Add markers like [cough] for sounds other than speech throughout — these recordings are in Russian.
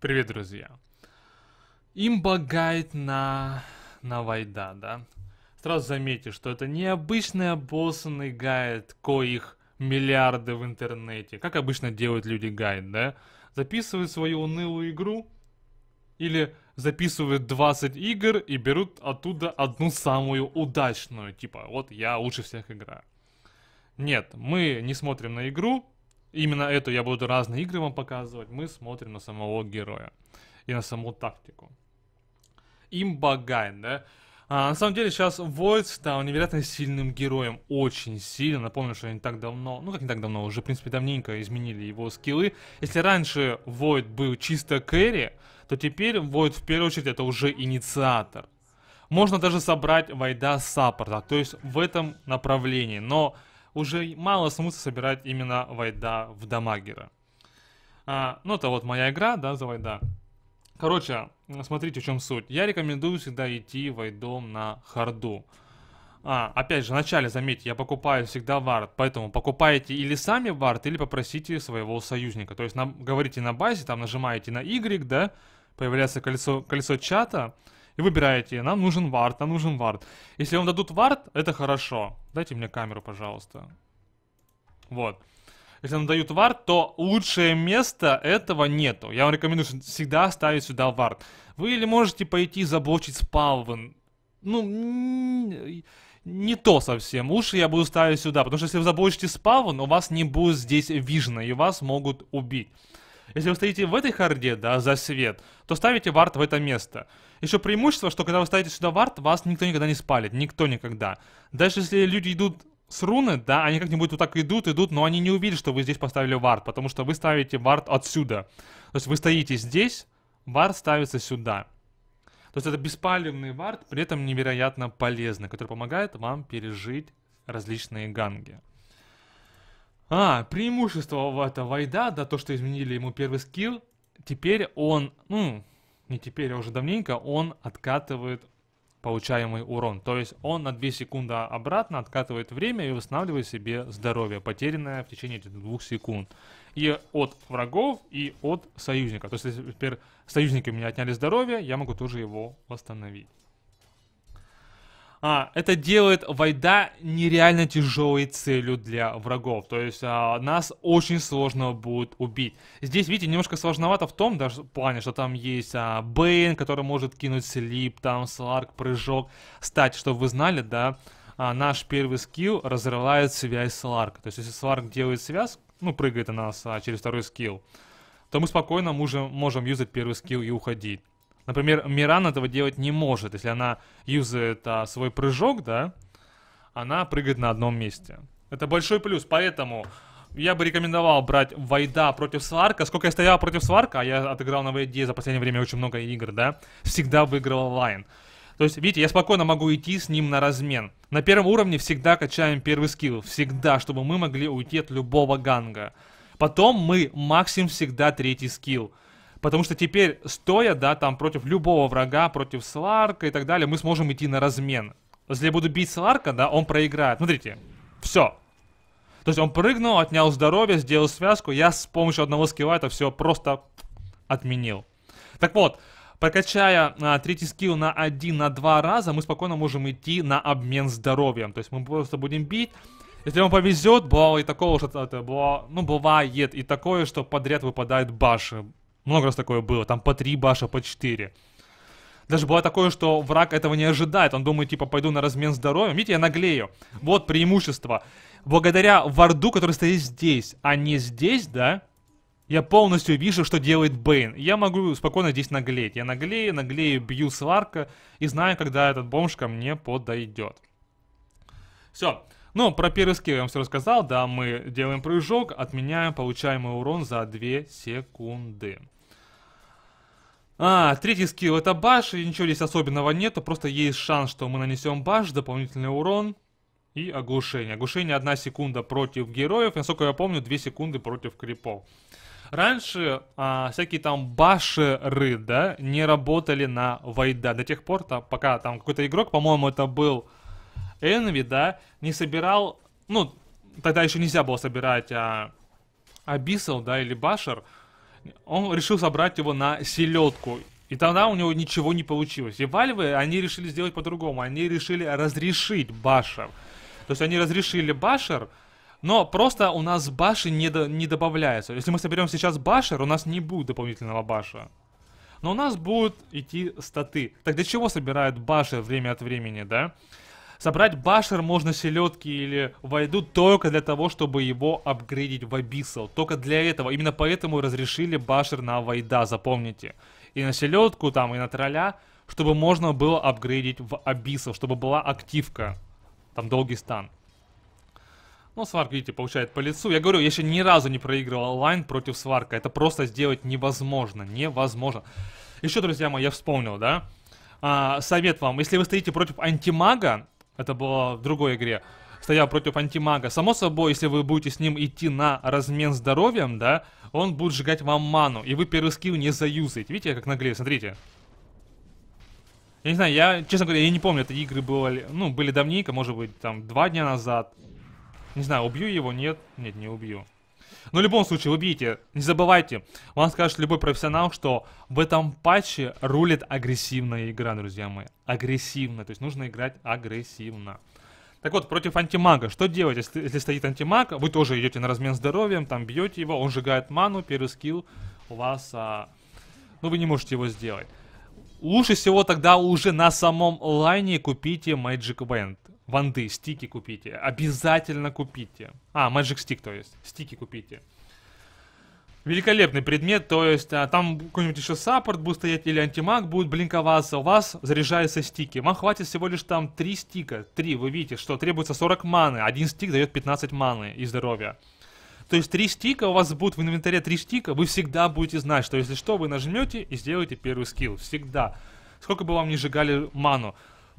Привет, друзья. Имба гайд на... на Вайда, да? Сразу заметьте, что это не обычный обоссанный гайд, коих миллиарды в интернете. Как обычно делают люди гайд, да? Записывают свою унылую игру или записывают 20 игр и берут оттуда одну самую удачную. Типа, вот я лучше всех играю. Нет, мы не смотрим на игру, именно эту я буду разные игры вам показывать, мы смотрим на самого героя и на саму тактику. Имбагайн, да? А, на самом деле сейчас Войд стал невероятно сильным героем, очень сильно. Напомню, что не так давно, ну как не так давно, уже в принципе давненько изменили его скиллы. Если раньше Войд был чисто кэри, то теперь Войд в первую очередь это уже инициатор. Можно даже собрать Войда с саппорта, то есть в этом направлении. Но уже мало смысла собирать именно Вайда в дамагера. А, ну, это вот моя игра, да, за Вайда. Короче, смотрите, в чем суть. Я рекомендую всегда идти Вайдом на харду. А, опять же, вначале, заметьте, я покупаю всегда вард, поэтому покупаете или сами вард, или попросите своего союзника. То есть, на, говорите на базе, там нажимаете на Y, да, появляется колесо, колесо чата, и выбираете, нам нужен вард, нам нужен вард. Если вам дадут вард, это хорошо. Дайте мне камеру, пожалуйста. Вот. Если нам дают вард, то лучшее место этого нету. Я вам рекомендую всегда ставить сюда вард. Вы или можете пойти заблочить спалвен. Ну, не то совсем. Лучше я буду ставить сюда, потому что если вы заблочите спавн, у вас не будет здесь вижена, и вас могут убить. Если вы стоите в этой харде, да, за свет, то ставите вард в это место. Еще преимущество, что когда вы ставите сюда вард, вас никто никогда не спалит, никто никогда. Даже если люди идут с руны, да, они как-нибудь вот так идут, идут, но они не увидят, что вы здесь поставили вард, потому что вы ставите вард отсюда. То есть вы стоите здесь, вард ставится сюда. То есть это беспалевный вард, при этом невероятно полезный, который помогает вам пережить различные ганги. А, преимущество в этого Вайда, да, то, что изменили ему первый скилл, теперь он, ну, не теперь, а уже давненько, он откатывает получаемый урон. То есть он на 2 секунды обратно откатывает время и восстанавливает себе здоровье, потерянное в течение этих 2 секунд. И от врагов, и от союзника. То есть, если теперь союзники у меня отняли здоровье, я могу тоже его восстановить а, это делает Вайда нереально тяжелой целью для врагов. То есть а, нас очень сложно будет убить. Здесь, видите, немножко сложновато в том даже плане, что там есть а, Бэйн, который может кинуть слип, там Сларк, прыжок. Кстати, чтобы вы знали, да, а, наш первый скилл разрывает связь Сларка. То есть если Сларк делает связь, ну, прыгает она а, через второй скилл, то мы спокойно можем, можем юзать первый скилл и уходить. Например, Миран этого делать не может. Если она юзает а, свой прыжок, да, она прыгает на одном месте. Это большой плюс, поэтому я бы рекомендовал брать Вайда против Сварка. Сколько я стоял против Сварка, а я отыграл на Вайде за последнее время очень много игр, да, всегда выигрывал Лайн. То есть, видите, я спокойно могу идти с ним на размен. На первом уровне всегда качаем первый скилл, всегда, чтобы мы могли уйти от любого ганга. Потом мы максим всегда третий скилл. Потому что теперь, стоя, да, там против любого врага, против Сларка и так далее, мы сможем идти на размен. Если я буду бить Сларка, да, он проиграет. Смотрите, все. То есть он прыгнул, отнял здоровье, сделал связку. Я с помощью одного скилла это все просто отменил. Так вот, Прокачая а, третий скилл на один, на два раза, мы спокойно можем идти на обмен здоровьем. То есть мы просто будем бить. Если вам повезет, бывало и такого, что это было, ну, бывает и такое, что подряд выпадает баши. Много раз такое было, там по три баша, по четыре. Даже было такое, что враг этого не ожидает. Он думает, типа, пойду на размен здоровья. Видите, я наглею. Вот преимущество. Благодаря варду, который стоит здесь, а не здесь, да, я полностью вижу, что делает Бейн. Я могу спокойно здесь наглеть. Я наглею, наглею, бью сварка и знаю, когда этот бомж ко мне подойдет. Все. Ну, про первый скилл я вам все рассказал. Да, мы делаем прыжок, отменяем получаемый урон за 2 секунды. А, третий скилл это баш, и ничего здесь особенного нету, просто есть шанс, что мы нанесем баш, дополнительный урон и оглушение. Оглушение 1 секунда против героев, насколько я помню, 2 секунды против крипов. Раньше а, всякие там башеры, да, не работали на вайда до тех пор, -то, пока там какой-то игрок, по-моему, это был Энви, да, не собирал, ну, тогда еще нельзя было собирать а, абиссал, да, или башер, он решил собрать его на селедку. И тогда у него ничего не получилось. И Вальвы, они решили сделать по-другому. Они решили разрешить Башер. То есть они разрешили Башер, но просто у нас баши не, до, не добавляется. Если мы соберем сейчас башер, у нас не будет дополнительного баша. Но у нас будут идти статы. Так для чего собирают баши время от времени, да? Собрать башер можно селедки или войду только для того, чтобы его апгрейдить в абиссал. Только для этого. Именно поэтому разрешили башер на войда, запомните. И на селедку там, и на тролля, чтобы можно было апгрейдить в абиссал, чтобы была активка. Там долгий стан. Ну, Сварк, видите, получает по лицу. Я говорю, я еще ни разу не проигрывал онлайн против Сварка. Это просто сделать невозможно. Невозможно. Еще, друзья мои, я вспомнил, да? А, совет вам. Если вы стоите против антимага, это было в другой игре. Стоял против антимага. Само собой, если вы будете с ним идти на размен здоровьем, да, он будет сжигать вам ману. И вы первый скилл не заюзаете. Видите, как наглее, смотрите. Я не знаю, я, честно говоря, я не помню, это игры были, ну, были давненько, может быть, там, два дня назад. Не знаю, убью его, нет? Нет, не убью. Но в любом случае, вы видите, не забывайте, вам скажет любой профессионал, что в этом патче рулит агрессивная игра, друзья мои. агрессивная, то есть нужно играть агрессивно. Так вот, против антимага, что делать, если, если стоит антимаг, вы тоже идете на размен здоровьем, там бьете его, он сжигает ману, первый скилл у вас, а... ну вы не можете его сделать. Лучше всего тогда уже на самом лайне купите Magic Wand. Ванды, стики купите. Обязательно купите. А, Magic Stick, то есть. Стики купите. Великолепный предмет, то есть а, там какой-нибудь еще саппорт будет стоять или антимаг будет блинковаться, у вас заряжаются стики. Вам хватит всего лишь там 3 стика, 3, вы видите, что требуется 40 маны, один стик дает 15 маны и здоровья. То есть 3 стика, у вас будут в инвентаре 3 стика, вы всегда будете знать, что если что, вы нажмете и сделаете первый скилл, всегда. Сколько бы вам не сжигали ману.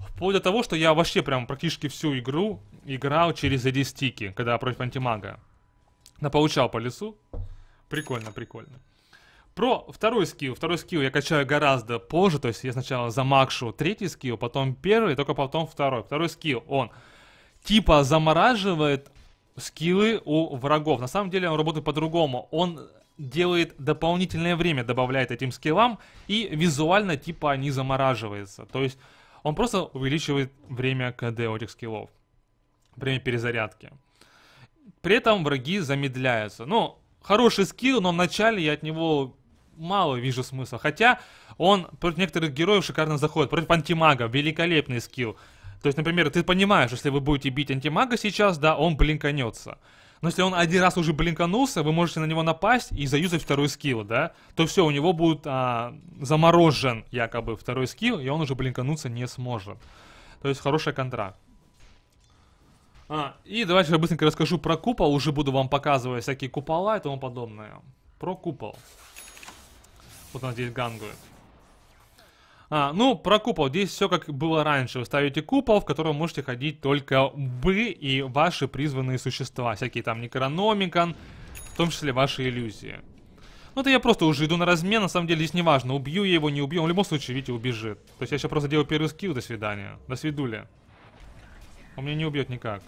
Вплоть до того, что я вообще прям практически всю игру играл через эти стики когда против антимага. Наполучал по лесу. Прикольно, прикольно. Про второй скилл. Второй скилл я качаю гораздо позже, то есть я сначала замакшу третий скилл, потом первый, только потом второй. Второй скилл, он типа замораживает скиллы у врагов. На самом деле он работает по-другому. Он делает дополнительное время, добавляет этим скиллам, и визуально типа они замораживаются. То есть он просто увеличивает время КД этих скиллов. Время перезарядки. При этом враги замедляются. Ну, хороший скилл, но вначале я от него мало вижу смысла. Хотя он против некоторых героев шикарно заходит. Против антимага великолепный скилл. То есть, например, ты понимаешь, если вы будете бить антимага сейчас, да, он блинканется. Но если он один раз уже блинканулся, вы можете на него напасть и заюзать второй скилл, да? То все, у него будет а, заморожен якобы второй скилл, и он уже блинкануться не сможет. То есть хорошая контра. А, и давайте я быстренько расскажу про купол. Уже буду вам показывать всякие купола и тому подобное. Про купол. Вот он здесь гангует. А, ну, про купол. Здесь все как было раньше. Вы ставите купол, в котором можете ходить только вы и ваши призванные существа. Всякие там некрономикон, в том числе ваши иллюзии. Ну, это я просто уже иду на размен. На самом деле здесь не важно, убью я его, не убью. Он в любом случае, видите, убежит. То есть я сейчас просто делаю первый скилл. До свидания. До свидули. Он меня не убьет никак.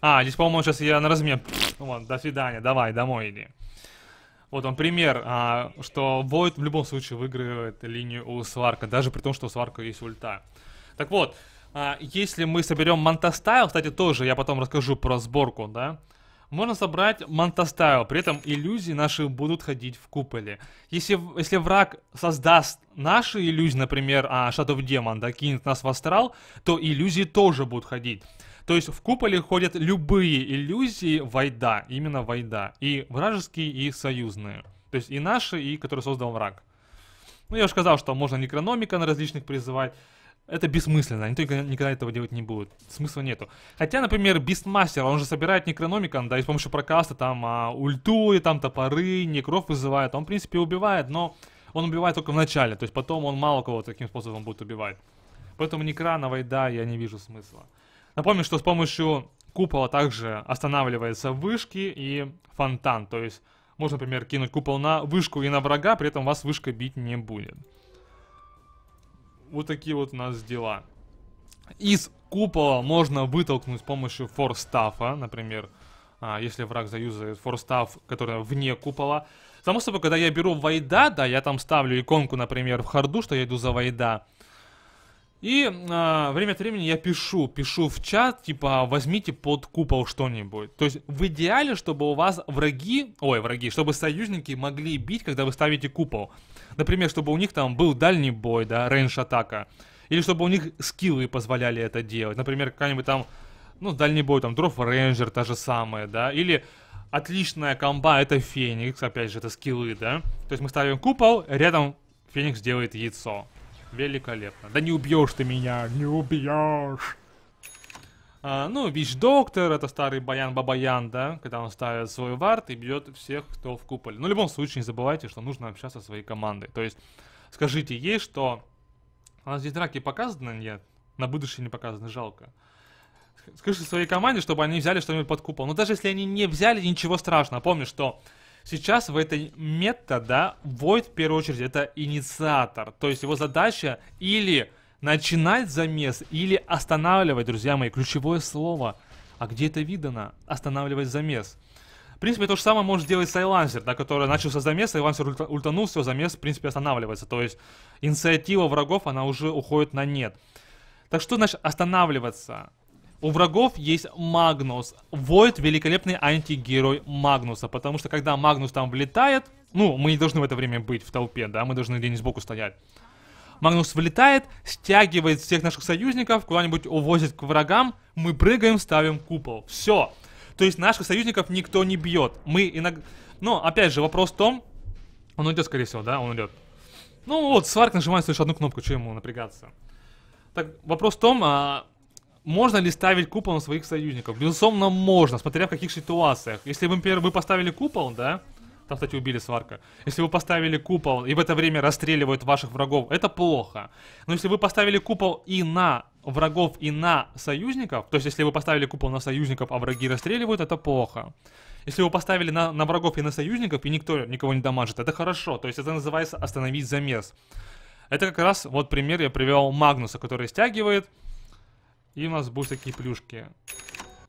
А, здесь, по-моему, сейчас я на размен. Вот, ну, до свидания. Давай, домой иди. Вот вам пример, а, что Войд в любом случае выигрывает линию у Сварка, даже при том, что у Сварка есть ульта. Так вот, а, если мы соберем Мантастайл, кстати, тоже я потом расскажу про сборку, да, можно собрать Мантастайл, при этом иллюзии наши будут ходить в куполе. Если, если враг создаст наши иллюзии, например, а, Shadow Demon, да, кинет нас в астрал, то иллюзии тоже будут ходить. То есть в куполе ходят любые иллюзии Вайда, именно Вайда. И вражеские, и союзные. То есть и наши, и которые создал враг. Ну, я уже сказал, что можно некрономика на различных призывать. Это бессмысленно, никто никогда этого делать не будет, Смысла нету. Хотя, например, Бистмастер, он же собирает некрономикон, да, и с помощью прокаста там а, ульту, и там топоры, некров вызывает. Он, в принципе, убивает, но он убивает только в начале. То есть потом он мало кого таким способом будет убивать. Поэтому некра на Вайда я не вижу смысла. Напомню, что с помощью купола также останавливаются вышки и фонтан. То есть можно, например, кинуть купол на вышку и на врага, при этом вас вышка бить не будет. Вот такие вот у нас дела. Из купола можно вытолкнуть с помощью форстафа, например, а, если враг заюзает форстаф, который вне купола. Само собой, когда я беру вайда, да, я там ставлю иконку, например, в харду, что я иду за вайда. И э, время от времени я пишу, пишу в чат, типа, «А, возьмите под купол что-нибудь. То есть в идеале, чтобы у вас враги, ой, враги, чтобы союзники могли бить, когда вы ставите купол. Например, чтобы у них там был дальний бой, да, рейндж атака. Или чтобы у них скиллы позволяли это делать. Например, какая-нибудь там, ну, дальний бой, там, дроф рейнджер, та же самая, да. Или отличная комба, это феникс, опять же, это скиллы, да. То есть мы ставим купол, рядом феникс делает яйцо. Великолепно. Да не убьешь ты меня, не убьешь. А, ну, Вич Доктор, это старый Баян Бабаян, да, когда он ставит свой вард и бьет всех, кто в куполе. ну в любом случае не забывайте, что нужно общаться со своей командой. То есть, скажите ей, что... У нас здесь драки показаны? Нет. На будущее не показаны жалко. скажите своей команде, чтобы они взяли что-нибудь под купол. Но ну, даже если они не взяли, ничего страшного. помню что Сейчас в этой мета, да, Void в первую очередь это инициатор. То есть его задача или начинать замес, или останавливать, друзья мои, ключевое слово. А где это видано? Останавливать замес. В принципе, то же самое может сделать Сайлансер, да, который начался замес, Сайлансер ультанул, все, замес, в принципе, останавливается. То есть инициатива врагов, она уже уходит на нет. Так что значит останавливаться? У врагов есть Магнус. Войд великолепный антигерой Магнуса, потому что когда Магнус там влетает, ну, мы не должны в это время быть в толпе, да, мы должны где-нибудь сбоку стоять. Магнус влетает, стягивает всех наших союзников, куда-нибудь увозит к врагам, мы прыгаем, ставим купол. Все. То есть наших союзников никто не бьет. Мы иногда... Но, опять же, вопрос в том... Он уйдет, скорее всего, да? Он уйдет. Ну вот, Сварк нажимает лишь одну кнопку, что ему напрягаться? Так, вопрос в том, а можно ли ставить купол на своих союзников? Безусловно, можно, смотря в каких ситуациях. Если бы, например, вы поставили купол, да, там, кстати, убили сварка. Если вы поставили купол и в это время расстреливают ваших врагов, это плохо. Но если вы поставили купол и на врагов, и на союзников, то есть если вы поставили купол на союзников, а враги расстреливают, это плохо. Если вы поставили на, на врагов и на союзников, и никто никого не дамажит, это хорошо. То есть это называется остановить замес. Это как раз вот пример я привел Магнуса, который стягивает, и у нас будут такие плюшки.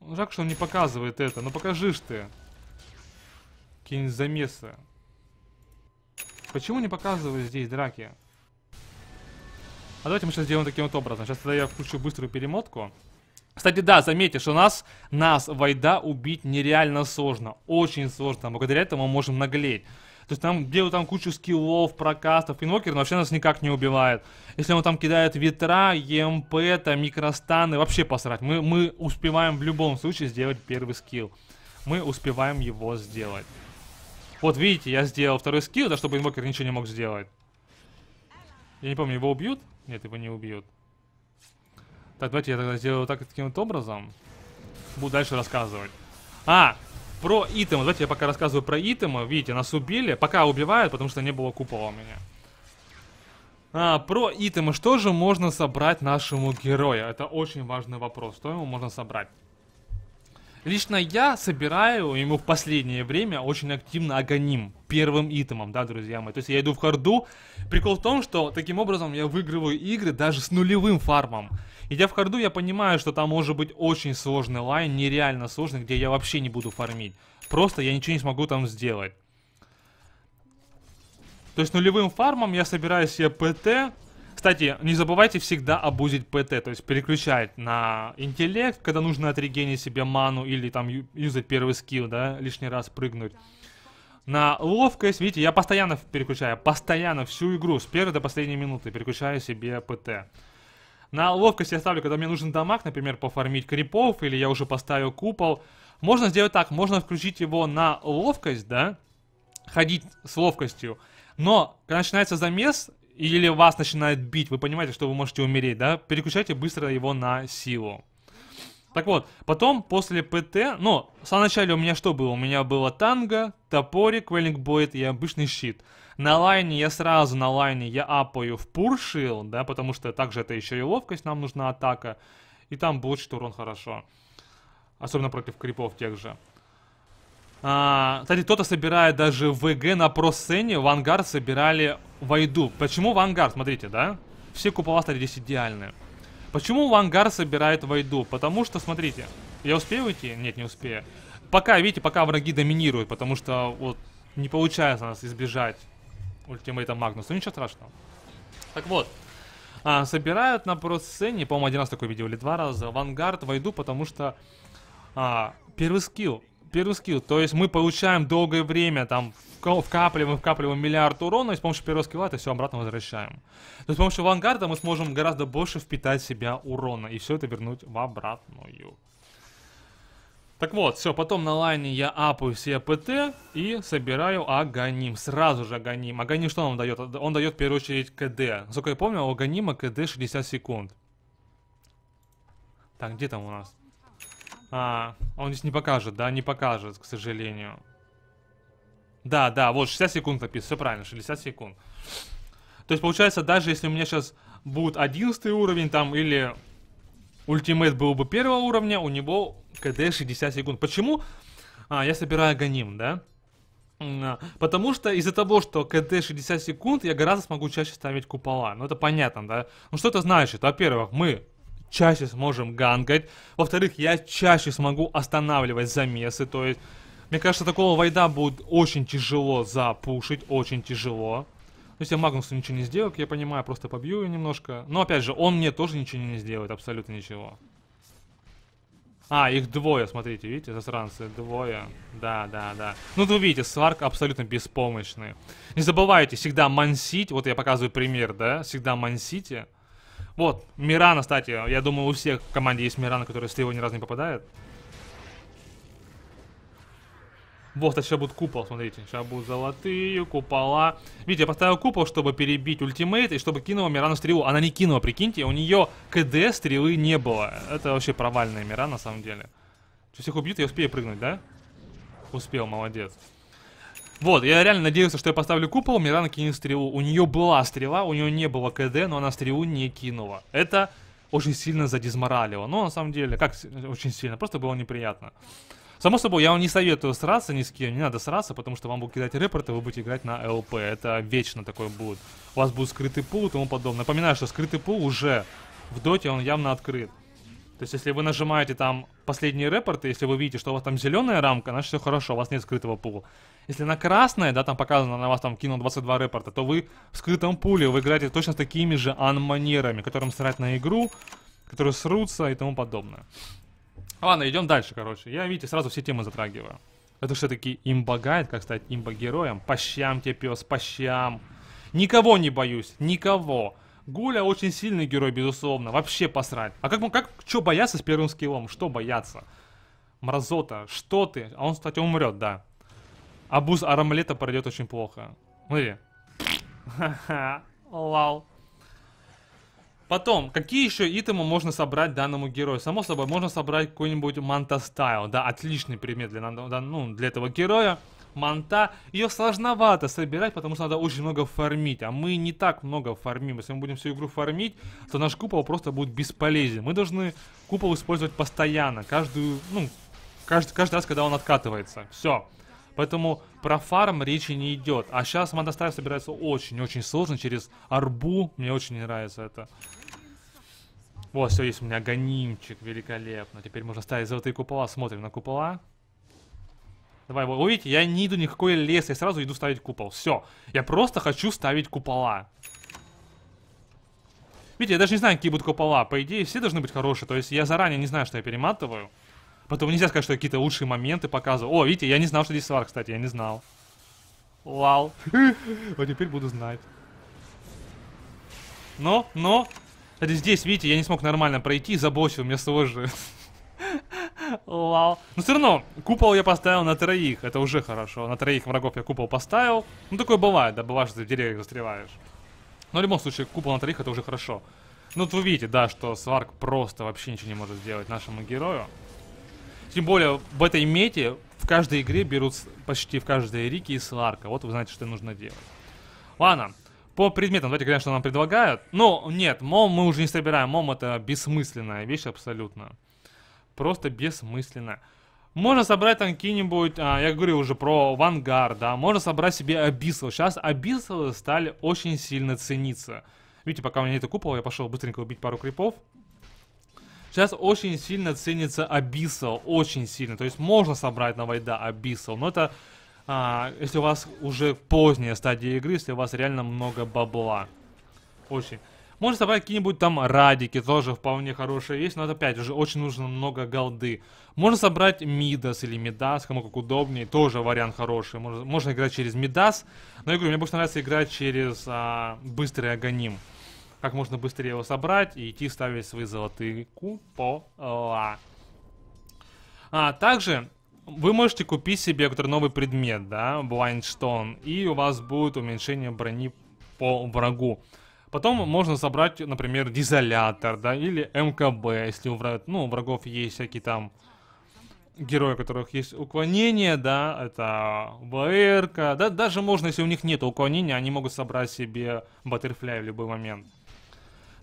Ну, жалко, что он не показывает это. но покажи ж ты. Какие-нибудь замесы. Почему не показывают здесь драки? А давайте мы сейчас сделаем таким вот образом. Сейчас тогда я включу быструю перемотку. Кстати, да, заметьте, что нас, нас, Вайда, убить нереально сложно. Очень сложно. Благодаря этому мы можем наглеть. То есть там делают там кучу скиллов, прокастов. Инвокер ну, вообще нас никак не убивает. Если он там кидает ветра, ЕМП, там, микростаны, вообще посрать. Мы, мы успеваем в любом случае сделать первый скилл. Мы успеваем его сделать. Вот видите, я сделал второй скилл, да, чтобы инвокер ничего не мог сделать. Я не помню, его убьют? Нет, его не убьют. Так, давайте я тогда сделаю так, таким вот образом. Буду дальше рассказывать. А, про Итема. Давайте я пока рассказываю про Итема. Видите, нас убили. Пока убивают, потому что не было купола у меня. А, про Итема. Что же можно собрать нашему герою? Это очень важный вопрос. Что ему можно собрать? Лично я собираю ему в последнее время очень активно агоним первым итемом, да, друзья мои. То есть я иду в харду. Прикол в том, что таким образом я выигрываю игры даже с нулевым фармом. Идя в харду, я понимаю, что там может быть очень сложный лайн, нереально сложный, где я вообще не буду фармить. Просто я ничего не смогу там сделать. То есть нулевым фармом я собираю себе ПТ. Кстати, не забывайте всегда обузить ПТ, то есть переключать на интеллект, когда нужно отрегенить себе ману или там юзать первый скилл, да, лишний раз прыгнуть. На ловкость, видите, я постоянно переключаю, постоянно всю игру, с первой до последней минуты переключаю себе ПТ. На ловкость я ставлю, когда мне нужен дамаг, например, пофармить крипов, или я уже поставил купол. Можно сделать так, можно включить его на ловкость, да, ходить с ловкостью. Но, когда начинается замес, или вас начинает бить, вы понимаете, что вы можете умереть, да, переключайте быстро его на силу. Так вот, потом после ПТ, ну, в самом начале у меня что было? У меня было танго, топорик, веллингбойт и обычный щит. На лайне я сразу на лайне я апаю в пуршил, да, потому что также это еще и ловкость нам нужна атака. И там блочит урон хорошо. Особенно против крипов тех же. А, кстати, кто-то собирает даже ВГ на просцене. В ангар собирали войду. Почему в ангар? Смотрите, да? Все купола стали здесь идеальные. Почему в ангар собирает войду? Потому что, смотрите, я успею уйти? Нет, не успею. Пока, видите, пока враги доминируют, потому что вот не получается нас избежать ультимейтом Магнусу ничего страшного. Так вот. А, собирают на просцене, по-моему, один раз такое видео или два раза. Вангард войду, потому что а, первый скилл. Первый скилл. То есть мы получаем долгое время, там, вкапливаем, вкапливаем миллиард урона, и с помощью первого скилла это все обратно возвращаем. То есть с помощью вангарда мы сможем гораздо больше впитать в себя урона, и все это вернуть в обратную. Так вот, все, потом на лайне я апаю все ПТ и собираю Аганим. Сразу же Аганим. Аганим что он дает? Он дает в первую очередь КД. Насколько я помню, у Аганима КД 60 секунд. Так, где там у нас? А, он здесь не покажет, да? Не покажет, к сожалению. Да, да, вот 60 секунд написано, все правильно, 60 секунд. То есть получается, даже если у меня сейчас будет 11 уровень там или Ультимейт был бы первого уровня, у него КД 60 секунд. Почему а, я собираю Ганим, да? А, потому что из-за того, что КД 60 секунд, я гораздо смогу чаще ставить купола. Ну это понятно, да? Ну что это значит? Во-первых, мы чаще сможем гангать. Во-вторых, я чаще смогу останавливать замесы. То есть, мне кажется, такого вайда будет очень тяжело запушить, очень тяжело. Ну, если Магнусу ничего не сделаю, я понимаю, просто побью ее немножко. Но, опять же, он мне тоже ничего не сделает, абсолютно ничего. А, их двое, смотрите, видите, засранцы, двое. Да, да, да. Ну, вы видите, Сварк абсолютно беспомощный. Не забывайте, всегда мансить, вот я показываю пример, да, всегда мансите. Вот, Мирана, кстати, я думаю, у всех в команде есть Мирана, который с его ни разу не попадает. Вот, сейчас будет купол, смотрите. Сейчас будут золотые купола. Видите, я поставил купол, чтобы перебить ультимейт и чтобы кинула Мирану стрелу. Она не кинула, прикиньте, у нее КД стрелы не было. Это вообще провальная Мира на самом деле. Что, всех убьют, я успею прыгнуть, да? Успел, молодец. Вот, я реально надеялся, что я поставлю купол, Мирана кинет стрелу. У нее была стрела, у нее не было КД, но она стрелу не кинула. Это очень сильно задизморалило. Но ну, на самом деле, как очень сильно, просто было неприятно. Само собой, я вам не советую сраться ни с кем, не надо сраться, потому что вам будут кидать репорты, вы будете играть на ЛП. Это вечно такое будет. У вас будет скрытый пул и тому подобное. Напоминаю, что скрытый пул уже в доте, он явно открыт. То есть, если вы нажимаете там последние репорты, если вы видите, что у вас там зеленая рамка, значит все хорошо, у вас нет скрытого пула. Если на красная, да, там показано, на вас там кинул 22 репорта, то вы в скрытом пуле, вы играете точно с такими же анманерами, которым срать на игру, которые срутся и тому подобное. Ладно, идем дальше, короче. Я, видите, сразу все темы затрагиваю. Это все-таки имба гайд, как стать имба-героем. По щам тебе, пес, по щам. Никого не боюсь, никого. Гуля очень сильный герой, безусловно. Вообще посрать. А как, как что бояться с первым скиллом? Что бояться? Мразота, что ты? А он, кстати, умрет, да. Абуз Арамлета пройдет очень плохо. Смотри. [laughs] Ха-ха. Лал. Потом, какие еще итемы можно собрать данному герою? Само собой, можно собрать какой-нибудь манта стайл. Да, отличный предмет для, ну, для этого героя. Манта, ее сложновато собирать, потому что надо очень много фармить, а мы не так много фармим. Если мы будем всю игру фармить, то наш купол просто будет бесполезен. Мы должны купол использовать постоянно, каждую, ну, каждый, каждый раз, когда он откатывается. Все. Поэтому про фарм речи не идет. А сейчас Мандастайл собирается очень-очень сложно через арбу. Мне очень не нравится это. Вот, все, есть у меня гонимчик, великолепно. Теперь можно ставить золотые купола, смотрим на купола. Давай, вот, увидите, я не иду никакой лес, я сразу иду ставить купол. Все, я просто хочу ставить купола. Видите, я даже не знаю, какие будут купола. По идее, все должны быть хорошие, то есть я заранее не знаю, что я перематываю. Потом нельзя сказать, что я какие-то лучшие моменты показываю. О, видите, я не знал, что здесь свар, кстати, я не знал. Лал. [laughs] Вот теперь буду знать. Но, но, кстати, здесь, видите, я не смог нормально пройти, забосил, мне сложно. Вау. Но все равно, купол я поставил на троих, это уже хорошо. На троих врагов я купол поставил. Ну, такое бывает, да, бывает, что ты в деревьях застреваешь. Но в любом случае, купол на троих, это уже хорошо. Ну, вот вы видите, да, что Сварк просто вообще ничего не может сделать нашему герою. Тем более, в этой мете в каждой игре берут почти в каждой рике и Сварка. Вот вы знаете, что нужно делать. Ладно, по предметам, давайте конечно, нам предлагают. но нет, мом мы уже не собираем. Мом это бессмысленная вещь абсолютно. Просто бессмысленно. Можно собрать там какие-нибудь, а, я говорил уже про вангард, да. Можно собрать себе абиссал. Сейчас абиссалы стали очень сильно цениться. Видите, пока у меня нет купола, я пошел быстренько убить пару крипов. Сейчас очень сильно ценится абиссал, очень сильно. То есть можно собрать на вайда абиссал, но это а, если у вас уже поздняя стадия игры, если у вас реально много бабла. Очень. Можно собрать какие-нибудь там радики, тоже вполне хорошие есть, но это опять уже очень нужно много голды. Можно собрать Мидас или Мидас, кому как удобнее, тоже вариант хороший. Можно, можно играть через Мидас, но я говорю, мне больше нравится играть через а, быстрый Агоним. Как можно быстрее его собрать и идти ставить свои золотые купола. А также вы можете купить себе который новый предмет, да, Blindstone, и у вас будет уменьшение брони по врагу. Потом можно собрать, например, дизолятор, да, или МКБ, если у врагов, ну, у врагов есть всякие там герои, у которых есть уклонение, да, это БР, да, даже можно, если у них нет уклонения, они могут собрать себе баттерфляй в любой момент.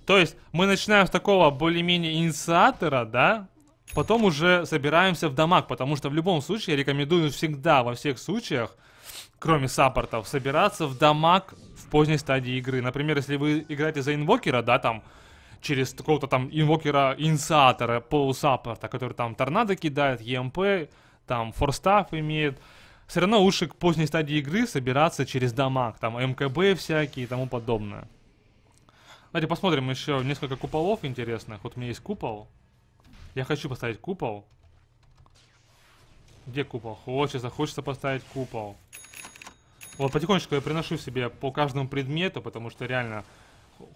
То есть мы начинаем с такого более-менее инициатора, да, потом уже собираемся в дамаг, потому что в любом случае я рекомендую всегда, во всех случаях, кроме саппортов, собираться в дамаг в поздней стадии игры. Например, если вы играете за инвокера, да, там, через какого-то там инвокера, инициатора, полусаппорта, который там торнадо кидает, ЕМП, там, форстаф имеет, все равно лучше к поздней стадии игры собираться через дамаг, там, МКБ всякие и тому подобное. Давайте посмотрим еще несколько куполов интересных. Вот у меня есть купол. Я хочу поставить купол. Где купол? Хочется, хочется поставить купол. Вот потихонечку я приношу себе по каждому предмету, потому что реально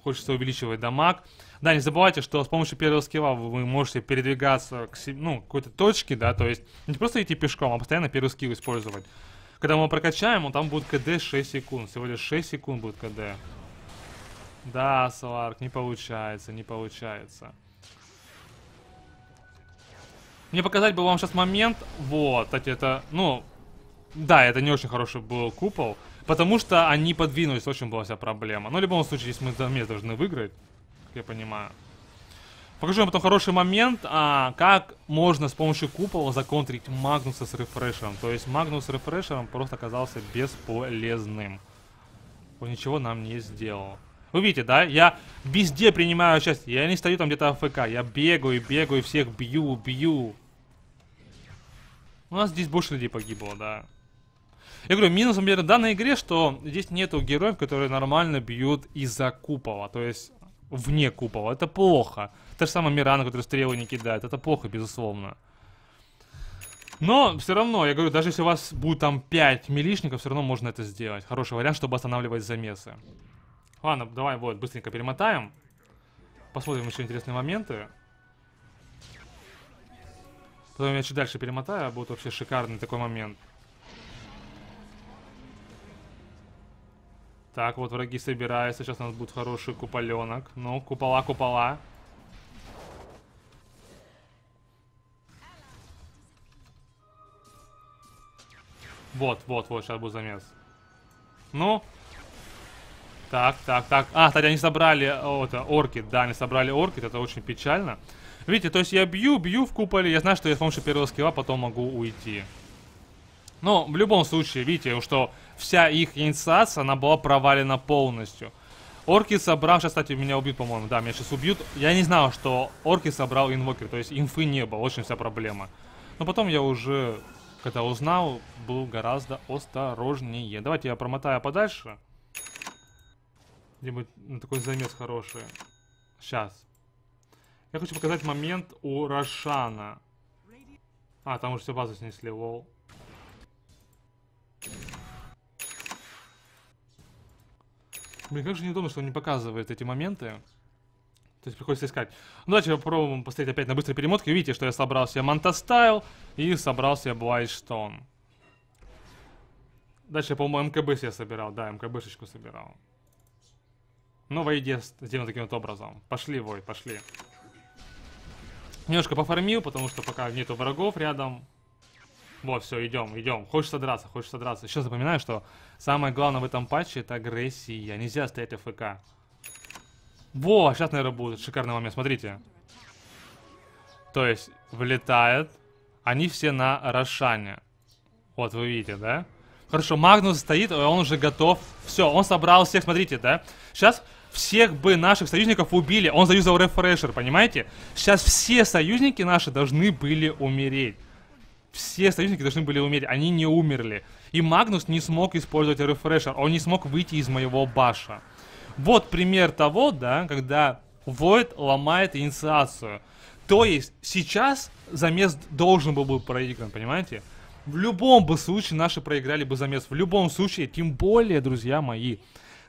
хочется увеличивать дамаг. Да, не забывайте, что с помощью первого скилла вы можете передвигаться к ну, какой-то точке, да, то есть не просто идти пешком, а постоянно первый скилл использовать. Когда мы прокачаем, он там будет КД 6 секунд. Всего лишь 6 секунд будет КД. Да, Сварк, не получается, не получается. Мне показать бы вам сейчас момент. Вот, кстати, это, ну... Да, это не очень хороший был купол. Потому что они подвинулись, очень была вся проблема. Но ну, в любом случае, здесь мы замес должны выиграть, как я понимаю. Покажу вам потом хороший момент, а, как можно с помощью купола законтрить Магнуса с рефрешером. То есть Магнус с рефрешером просто оказался бесполезным. Он ничего нам не сделал. Вы видите, да? Я везде принимаю участие. Я не стою там где-то АФК. Я бегаю, бегаю, всех бью, бью. У нас здесь больше людей погибло, да. Я говорю, минус, например, в данной игре, что здесь нету героев, которые нормально бьют из-за купола, то есть вне купола. Это плохо. Та же самая Мирана, которая стрелы не кидает. Это плохо, безусловно. Но все равно, я говорю, даже если у вас будет там 5 милишников, все равно можно это сделать. Хороший вариант, чтобы останавливать замесы. Ладно, давай вот быстренько перемотаем. Посмотрим еще интересные моменты. Потом я чуть дальше перемотаю, а будет вообще шикарный такой момент. Так, вот враги собираются. Сейчас у нас будет хороший куполенок. Ну, купола, купола. Вот, вот, вот, сейчас будет замес. Ну. Так, так, так. А, кстати, они собрали... О, э, это орки. Да, они собрали орки. Это очень печально. Видите, то есть я бью, бью в куполе. Я знаю, что я с помощью первого скилла потом могу уйти. Но в любом случае, видите, что вся их инициация, она была провалена полностью. Орки собрал, сейчас, кстати, меня убьют, по-моему, да, меня сейчас убьют. Я не знал, что Орки собрал инвокер, то есть инфы не было, очень вся проблема. Но потом я уже, когда узнал, был гораздо осторожнее. Давайте я промотаю подальше. Где-нибудь на такой замес хороший. Сейчас. Я хочу показать момент у Рошана. А, там уже все базу снесли, лол. Блин, как же неудобно, что он не показывает эти моменты. То есть приходится искать. Ну, давайте попробуем посмотреть опять на быстрой перемотке. Видите, что я собрал себе Мантастайл и собрал себе Блайдштон. Дальше по-моему, МКБ себе собирал. Да, МКБшечку собирал. Ну, во еде таким вот образом. Пошли, Вой, пошли. Немножко пофармил, потому что пока нету врагов рядом. Вот, все, идем, идем. Хочется драться, хочется драться. Сейчас запоминаю, что самое главное в этом патче это агрессия. Нельзя стоять ФК. Во, сейчас, наверное, будет шикарный момент, смотрите. То есть, влетает. Они все на Рошане. Вот, вы видите, да? Хорошо, Магнус стоит, он уже готов. Все, он собрал всех, смотрите, да? Сейчас всех бы наших союзников убили. Он заюзал рефрешер, понимаете? Сейчас все союзники наши должны были умереть. Все союзники должны были умереть, они не умерли. И Магнус не смог использовать рефрешер, он не смог выйти из моего баша. Вот пример того, да, когда Войд ломает инициацию. То есть сейчас замес должен был быть проигран, понимаете? В любом бы случае наши проиграли бы замес. В любом случае, тем более, друзья мои,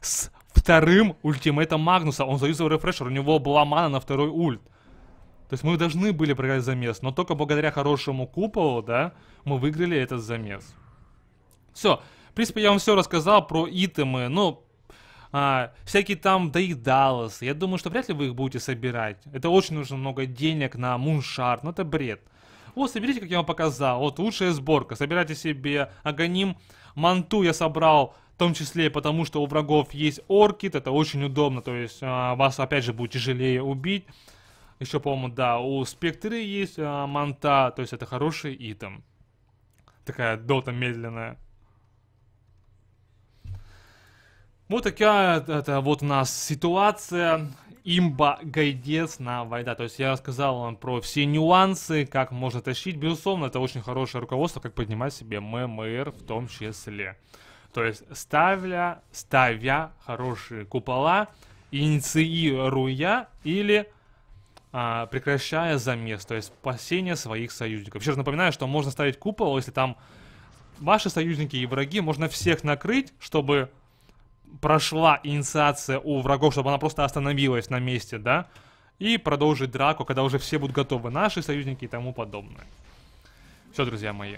с вторым ультимейтом Магнуса. Он заюзал рефрешер, у него была мана на второй ульт. То есть мы должны были проиграть замес, но только благодаря хорошему куполу, да, мы выиграли этот замес. Все. В принципе, я вам все рассказал про итемы. Ну, а, всякие там доедалос. Я думаю, что вряд ли вы их будете собирать. Это очень нужно много денег на муншарт, но это бред. Вот, соберите, как я вам показал. Вот, лучшая сборка. Собирайте себе агоним. Манту я собрал в том числе потому, что у врагов есть оркит, это очень удобно, то есть а, вас опять же будет тяжелее убить. Еще, по-моему, да, у спектры есть а, манта, то есть это хороший итем. Такая дота медленная. Вот такая это вот у нас ситуация. Имба гайдец на вайда. То есть я рассказал вам про все нюансы, как можно тащить. Безусловно, это очень хорошее руководство, как поднимать себе ММР в том числе. То есть ставля, ставя хорошие купола, инициируя или а, прекращая замес, то есть спасение своих союзников. Еще раз напоминаю, что можно ставить купол, если там ваши союзники и враги, можно всех накрыть, чтобы прошла инициация у врагов, чтобы она просто остановилась на месте, да, и продолжить драку, когда уже все будут готовы, наши союзники и тому подобное. Все, друзья мои.